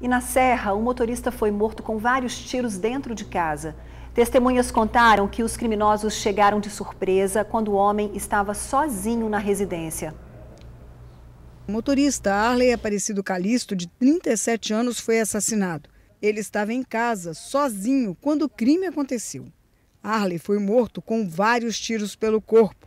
E na Serra, um motorista foi morto com vários tiros dentro de casa. Testemunhas contaram que os criminosos chegaram de surpresa quando o homem estava sozinho na residência. O motorista Arley Aparecido Calixto, de 37 anos, foi assassinado. Ele estava em casa, sozinho, quando o crime aconteceu. Arley foi morto com vários tiros pelo corpo.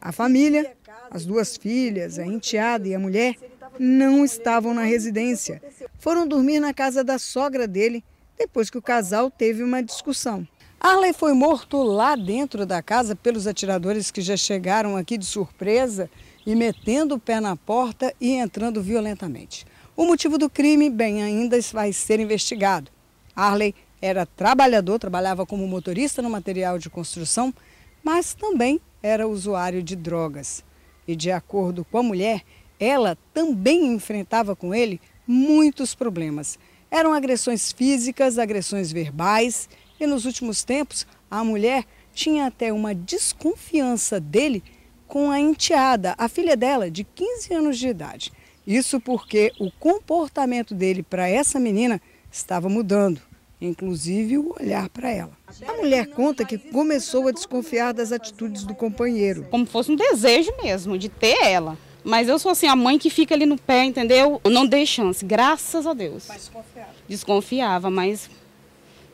A família, as duas filhas, a enteada e a mulher não estavam na residência foram dormir na casa da sogra dele depois que o casal teve uma discussão. Arley foi morto lá dentro da casa pelos atiradores que já chegaram aqui de surpresa e metendo o pé na porta e entrando violentamente. O motivo do crime, bem, ainda vai ser investigado. Arley era trabalhador, trabalhava como motorista no material de construção, mas também era usuário de drogas. E de acordo com a mulher, ela também enfrentava com ele muitos problemas. Eram agressões físicas, agressões verbais e nos últimos tempos a mulher tinha até uma desconfiança dele com a enteada, a filha dela, de 15 anos de idade. Isso porque o comportamento dele para essa menina estava mudando, inclusive o olhar para ela. A mulher conta que começou a desconfiar das atitudes do companheiro. Como fosse um desejo mesmo de ter ela. Mas eu sou assim, a mãe que fica ali no pé, entendeu? Não dei chance, graças a Deus. Mas desconfiava. Desconfiava, mas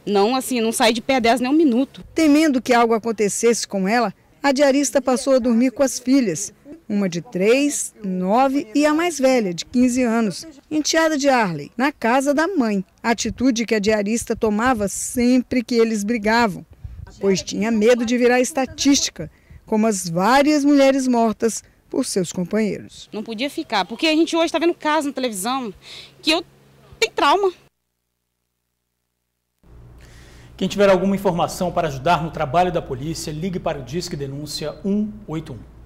não assim, não saí de pé delas nem um minuto. Temendo que algo acontecesse com ela, a diarista passou a dormir com as filhas, uma de 3, 9 e a mais velha, de 15 anos, enteada de Arley, na casa da mãe. Atitude que a diarista tomava sempre que eles brigavam, pois tinha medo de virar estatística, como as várias mulheres mortas por seus companheiros. Não podia ficar, porque a gente hoje está vendo casos na televisão que eu tenho trauma. Quem tiver alguma informação para ajudar no trabalho da polícia, ligue para o Disque Denúncia 181.